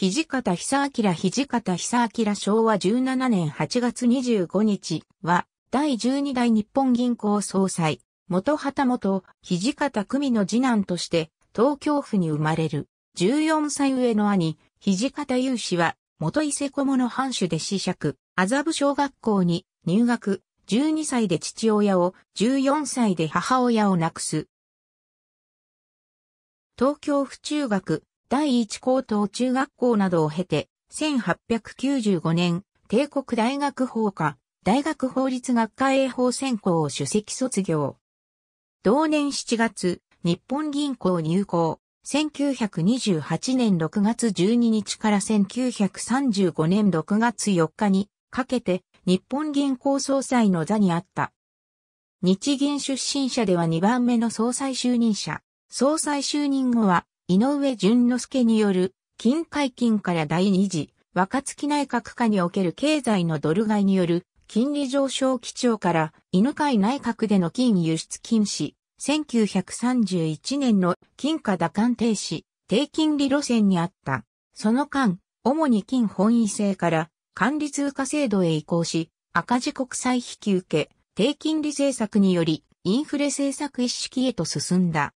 土方久明土方久明昭和17年8月25日は、第12代日本銀行総裁、元旗本、土方久美の次男として、東京府に生まれる。14歳上の兄、土方雄氏は、元伊勢小物藩主で者区、麻布小学校に入学、12歳で父親を、14歳で母親を亡くす。東京府中学、第一高等中学校などを経て、1895年、帝国大学法科、大学法律学科英法専攻を主席卒業。同年7月、日本銀行入行。1928年6月12日から1935年6月4日にかけて日本銀行総裁の座にあった。日銀出身者では2番目の総裁就任者。総裁就任後は井上淳之介による、金解禁から第二次、若月内閣下における経済のドル買いによる、金利上昇基調から、犬飼内閣での金輸出禁止、1931年の金貨打貫停止、低金利路線にあった。その間、主に金本位制から管理通貨制度へ移行し、赤字国債引き受け、低金利政策により、インフレ政策一式へと進んだ。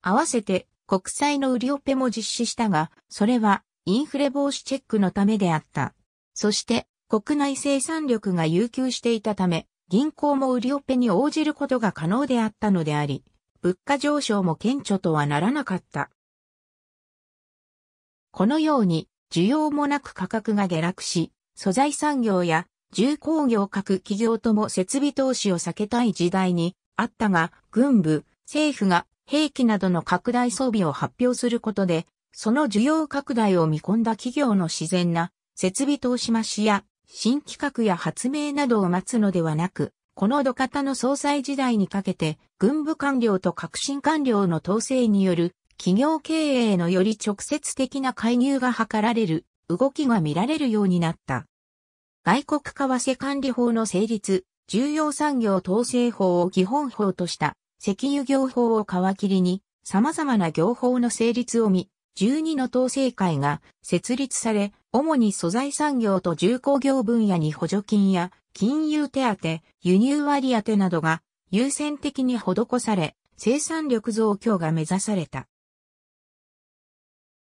合わせて、国債の売りオペも実施したが、それはインフレ防止チェックのためであった。そして、国内生産力が有給していたため、銀行も売りオペに応じることが可能であったのであり、物価上昇も顕著とはならなかった。このように、需要もなく価格が下落し、素材産業や重工業各企業とも設備投資を避けたい時代にあったが、軍部、政府が兵器などの拡大装備を発表することで、その需要拡大を見込んだ企業の自然な設備投資増しや新企画や発明などを待つのではなく、この土方の総裁時代にかけて、軍部官僚と革新官僚の統制による企業経営のより直接的な介入が図られる動きが見られるようになった。外国為替管理法の成立、重要産業統制法を基本法とした石油業法を皮切りに、様々な業法の成立を見、12の統制会が設立され、主に素材産業と重工業分野に補助金や金融手当、輸入割当などが優先的に施され、生産力増強が目指された。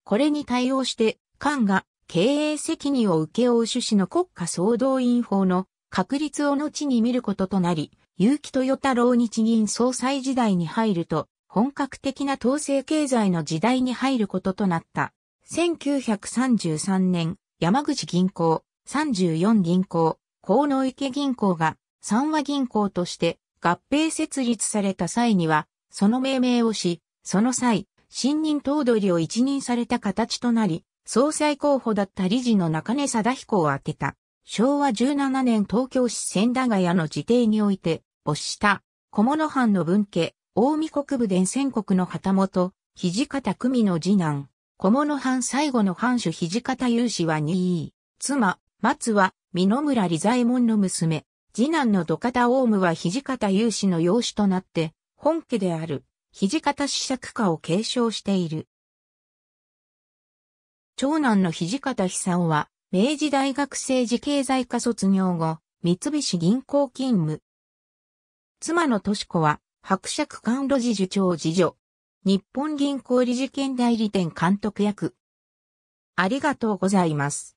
これに対応して、官が経営責任を受け負う趣旨の国家総動員法の確立を後に見ることとなり、結城豊太郎日銀総裁時代に入ると、本格的な統制経済の時代に入ることとなった。1933年、山口銀行、34銀行、河野池銀行が三和銀行として合併設立された際には、その命名をし、その際、新任頭取を一任された形となり、総裁候補だった理事の中根貞彦を当てた。昭和17年東京市千駄ヶ谷の自邸において、没した、小物藩の分家、大見国部伝戦国の旗本、土方久美の次男、小物藩最後の藩主土方雄氏は2位、妻、松は、美濃村理左衛門の娘、次男の土方大武は土方雄氏の養子となって、本家である、土方試作家を継承している。長男の土方久夫は、明治大学政治経済科卒業後、三菱銀行勤務、妻の敏子は、伯爵官路寺受長次女。日本銀行理事兼代理店監督役。ありがとうございます。